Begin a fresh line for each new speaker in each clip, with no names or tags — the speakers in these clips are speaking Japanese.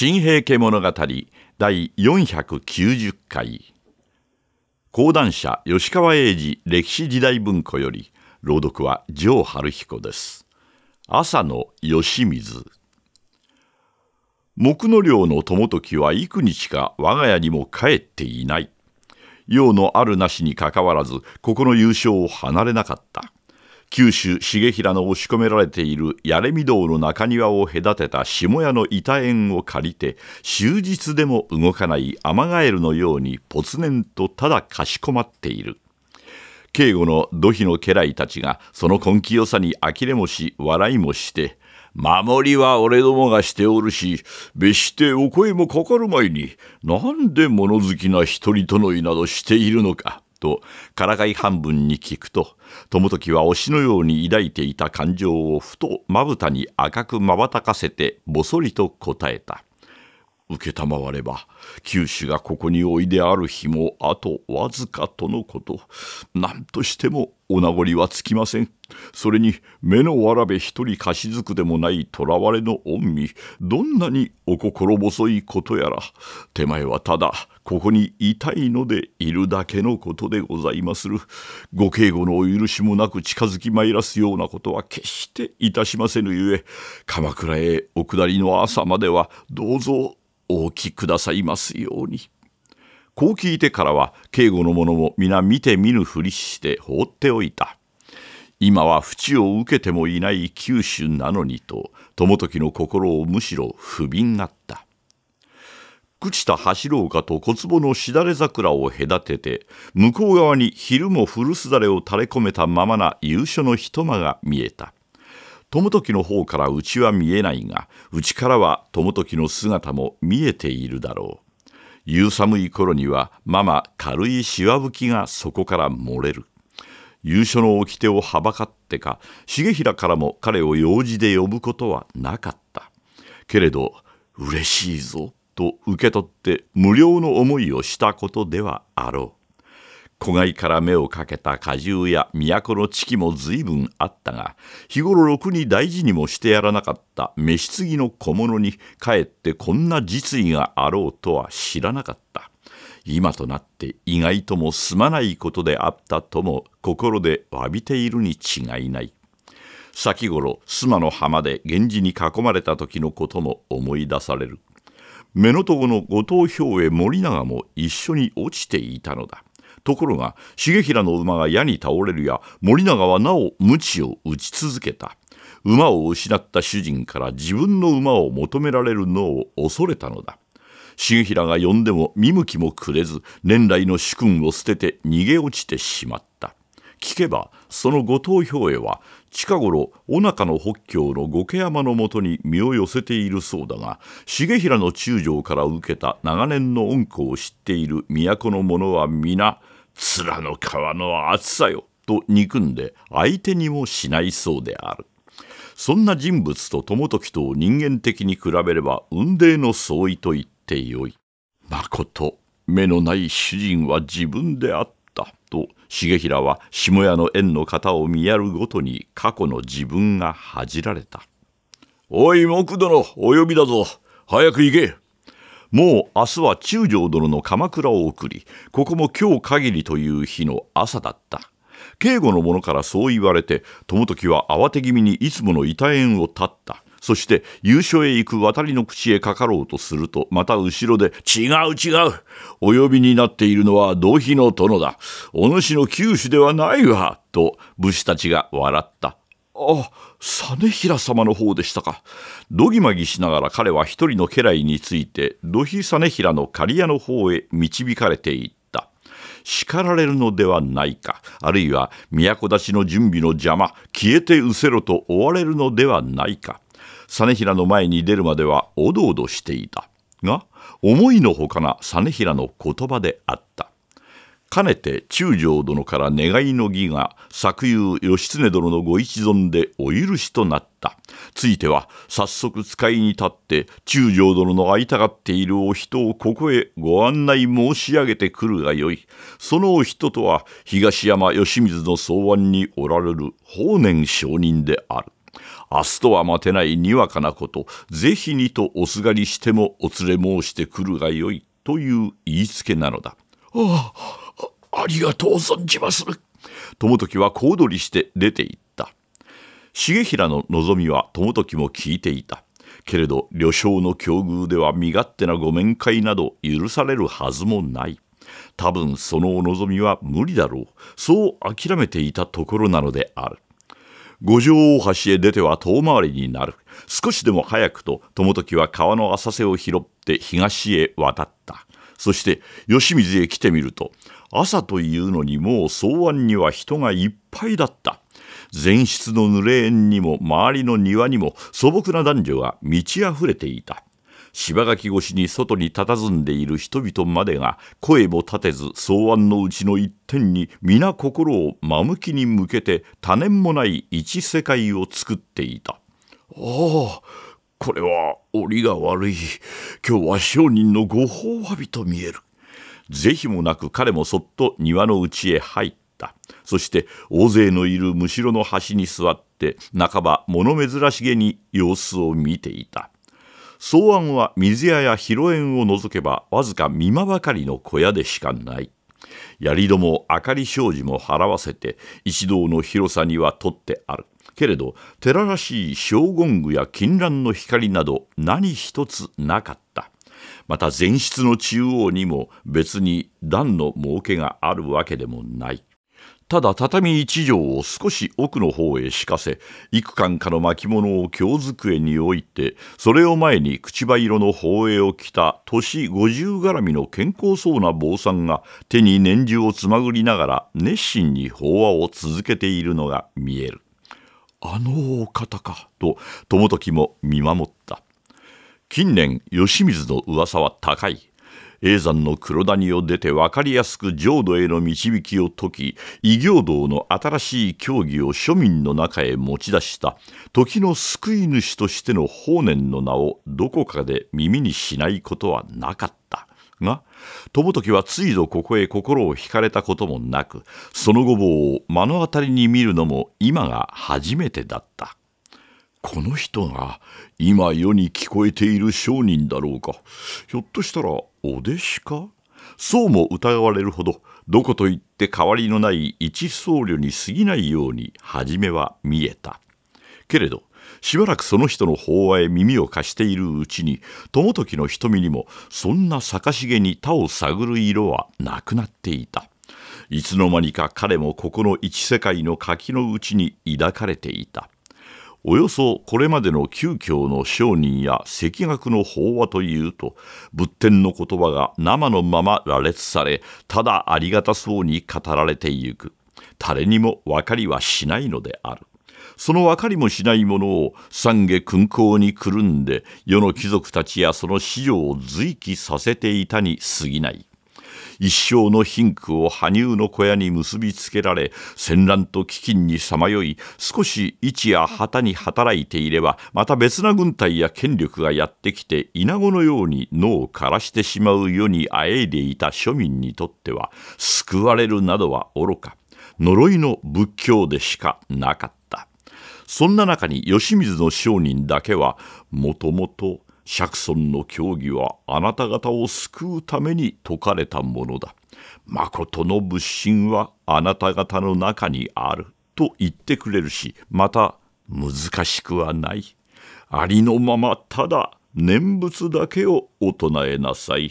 新平家物語第490回講談社吉川英治歴史時代文庫より朗読は城春彦です朝の吉水木の寮の友時は幾日か我が家にも帰っていない用のあるなしにかかわらずここの優勝を離れなかった九州重平の押し込められているやれみ道の中庭を隔てた下屋の板縁を借りて終日でも動かないアマガエルのようにぽつねんとただかしこまっている警護の土肥の家来たちがその根気よさに呆れもし笑いもして守りは俺どもがしておるし、別してお声もかかる前に、何で物好きな一人とのいなどしているのか。とからかい半分に聞くと友時は推しのように抱いていた感情をふとまぶたに赤く瞬かせてぼそりと答えた承れば九州がここにおいである日もあとわずかとのことなんとしてもお名残はつきませんそれに目のわらべ一人貸しずくでもないとらわれの恩味どんなにお心細いことやら手前はただここにいたいのでいるだけのことでございまするご警護のお許しもなく近づきまいらすようなことは決していたしませぬゆえ鎌倉へお下りの朝まではどうぞおきくださいますように。こう聞いてからは警護の者も皆見て見ぬふりして放っておいた。今は淵を受けてもいない九州なのにと友時の心をむしろ不憫がった朽ちた橋廊下と小壺のしだれ桜を隔てて向こう側に昼も古すだれを垂れ込めたままな夕書の一間が見えた友時の方からうちは見えないがうちからは友時の姿も見えているだろう夕寒い頃にはママ軽いしわ吹きがそこから漏れる夕書の掟をはばかってか重衡からも彼を用事で呼ぶことはなかったけれど嬉しいぞと受け取って無料の思いをしたことではあろう子飼いから目をかけた果汁や都の地も随分あったが日頃ろくに大事にもしてやらなかった召し継の小物にかえってこんな実意があろうとは知らなかった今となって意外ともすまないことであったとも心で詫びているに違いない先頃須磨の浜で源氏に囲まれた時のことも思い出される目のとこの後藤兵衛森永も一緒に落ちていたのだところが重衡の馬が矢に倒れるや森永はなお無知を打ち続けた馬を失った主人から自分の馬を求められるのを恐れたのだ重衡が呼んでも見向きもくれず年来の主君を捨てて逃げ落ちてしまった聞けばその後藤兵衛は近頃尾中の北京の五家山のもとに身を寄せているそうだが重衡の中将から受けた長年の恩子を知っている都の者は皆面の皮の厚さよと憎んで相手にもしないそうであるそんな人物と友時とを人間的に比べれば雲泥の相違と言ってよいまこと目のない主人は自分であったと重衡は下屋の縁の型を見やるごとに過去の自分が恥じられたおい木殿お呼びだぞ早く行けもう明日は中将殿の鎌倉を送りここも今日限りという日の朝だった警護の者からそう言われて友時は慌て気味にいつもの板縁を立ったそして優勝へ行く渡りの口へかかろうとするとまた後ろで「違う違うお呼びになっているのは同妃の殿だお主の九首ではないわ」と武士たちが笑ったあ、実平様の方でしたか。どぎまぎしながら彼は一人の家来について、土肥実平の刈谷の方へ導かれていった。叱られるのではないか、あるいは都立ちの準備の邪魔、消えてうせろと追われるのではないか。実平の前に出るまではおどおどしていた。が、思いのほかな実平の言葉であった。かねて中将殿から願いの儀が作友義経殿のご一存でお許しとなった。ついては早速使いに立って中将殿の会いたがっているお人をここへご案内申し上げてくるがよい。そのお人とは東山義水の草案におられる法然上人である。明日とは待てないにわかなこと、ぜひにとおすがりしてもお連れ申してくるがよい、という言いつけなのだ。ああありがとう存じます。友時は小躍りして出て行った。重平の望みは友時も聞いていた。けれど、旅商の境遇では身勝手なご面会など許されるはずもない。多分そのお望みは無理だろう。そう諦めていたところなのである。五条大橋へ出ては遠回りになる。少しでも早くと友時は川の浅瀬を拾って東へ渡った。そして吉水へ来てみると朝というのにもう草案には人がいっぱいだった。前室の濡れ縁にも周りの庭にも素朴な男女が満ち溢れていた。芝垣越しに外に佇んでいる人々までが声も立てず草案のうちの一点に皆心を真向きに向けて多年もない一世界を作っていた。ああこれは折が悪い今日は商人のご褒美と見える。是非もなく彼もそっと庭の内へ入った。そして大勢のいるむしろの端に座って半ば物珍しげに様子を見ていた。草案は水屋や広縁を除けばわずか見間ばかりの小屋でしかない。槍戸も明かり障子も払わせて一同の広さには取ってある。けれど寺らしい小言具や金蘭の光など何一つなかった。また前室の中央にも別に段の儲けがあるわけでもない。ただ畳一畳を少し奥の方へ敷かせ、幾間かの巻物を京机に置いて、それを前に口ば色の宝栄を着た年五十絡みの健康そうな坊さんが手に年中をつまぐりながら熱心に法話を続けているのが見える。あのお方か、と友時も見守った。近年吉水の噂は高い叡山の黒谷を出て分かりやすく浄土への導きを解き異行道の新しい教義を庶民の中へ持ち出した時の救い主としての法然の名をどこかで耳にしないことはなかったが友時はついぞここへ心を惹かれたこともなくその後坊を目の当たりに見るのも今が初めてだった。この人が今世に聞こえている商人だろうかひょっとしたらお弟子かそうも疑われるほどどこといって変わりのない一僧侶に過ぎないように初めは見えたけれどしばらくその人の法話へ耳を貸しているうちに友時の瞳にもそんな逆重に他を探る色はなくなっていたいつの間にか彼もここの一世界の柿のうちに抱かれていたおよそこれまでの旧教の商人や赤学の法話というと仏典の言葉が生のまま羅列されただありがたそうに語られてゆく誰にも分かりはしないのであるその分かりもしないものを三下勲功にくるんで世の貴族たちやその子女を随記させていたに過ぎない一生の貧苦を羽生の小屋に結びつけられ戦乱と飢饉にさまよい少し市や旗に働いていればまた別な軍隊や権力がやってきて稲子のように脳を枯らしてしまう世にあえいでいた庶民にとっては救われるなどは愚か呪いの仏教でしかなかったそんな中に吉水の商人だけはもともと釈尊の教義はあなた方を救うために説かれたものだ。との仏心はあなた方の中にあると言ってくれるし、また難しくはない。ありのままただ念仏だけをお唱えなさい。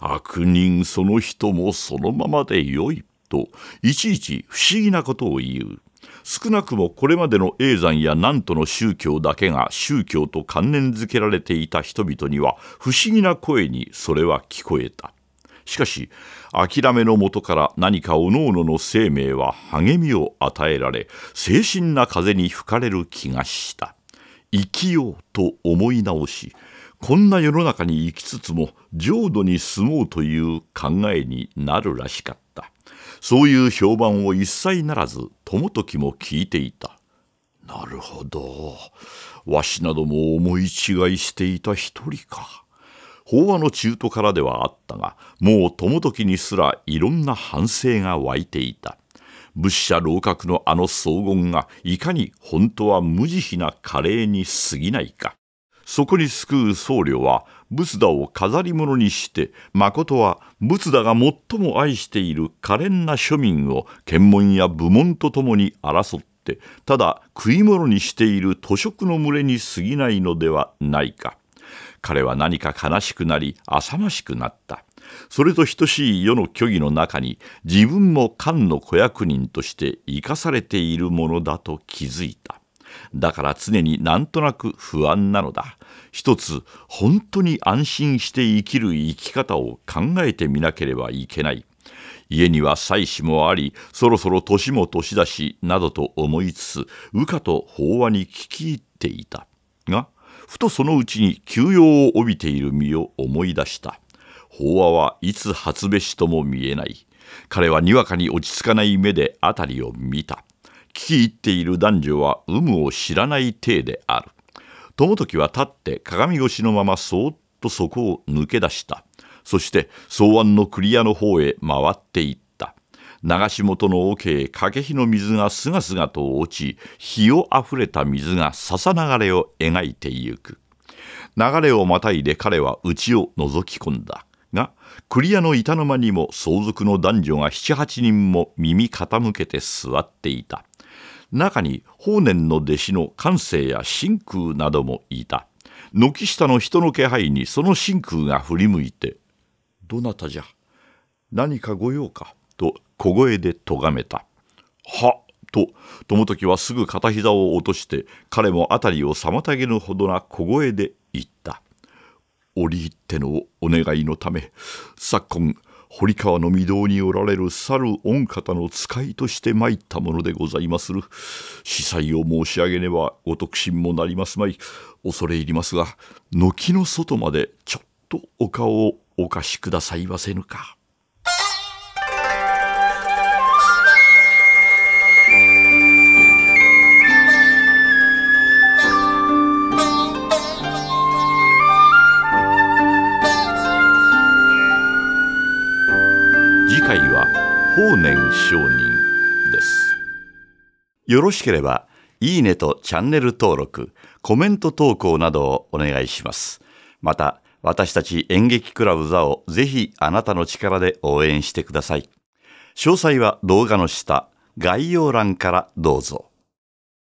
悪人その人もそのままでよい。といちいち不思議なことを言う。少なくもこれまでの叡山や南都の宗教だけが宗教と関連づけられていた人々には不思議な声にそれは聞こえた。しかし諦めのもとから何かおのおのの生命は励みを与えられ精神な風に吹かれる気がした生きようと思い直しこんな世の中に生きつつも浄土に住もうという考えになるらしかったそういう評判を一切ならず友時も聞いていたなるほどわしなども思い違いしていた一人か法話の中途からではあったがもう友時にすらいろんな反省が湧いていた仏者老閣のあの荘厳がいかに本当は無慈悲な華麗に過ぎないかそこに救う僧侶は仏陀を飾り物にして誠は仏陀が最も愛している可憐な庶民を検問や部門とともに争ってただ食い物にしている図食の群れに過ぎないのではないか彼は何か悲しくなり浅ましくなったそれと等しい世の虚偽の中に自分も漢の子役人として生かされているものだと気づいただから常になんとなく不安なのだ一つ本当に安心して生きる生き方を考えてみなければいけない家には妻子もありそろそろ年も年だしなどと思いつつ羽化と法話に聞き入っていたがふとそのうちに休養を帯びている身を思い出した法話はいつ初べしとも見えない彼はにわかに落ち着かない目で辺りを見た聞き入っている男女は有無を知らない体である。友時は立って鏡越しのままそーっとそこを抜け出した。そして草案の栗屋の方へ回っていった。流し元の桶へ掛火の水がすがすがと落ち、火をあふれた水が笹流れを描いてゆく。流れをまたいで彼は家を覗き込んだ。が栗屋の板の間にも相続の男女が七八人も耳傾けて座っていた中に法然の弟子の寛西や真空などもいた軒下の人の気配にその真空が振り向いて「どなたじゃ何か御用か」と小声でとがめた「は」と友時はすぐ片膝を落として彼も辺りを妨げるほどな小声で言った「折り入ってのお願いのため昨今堀川の御堂におられる猿御方の使いとして参ったものでございまする。司祭を申し上げねばご得心もなりますまい。恐れ入りますが、軒の外までちょっとお顔をお貸しくださいませぬか。法然上人ですよろしければいいねとチャンネル登録コメント投稿などをお願いしますまた私たち演劇クラブ座をぜひあなたの力で応援してください詳細は動画の下概要欄からどうぞ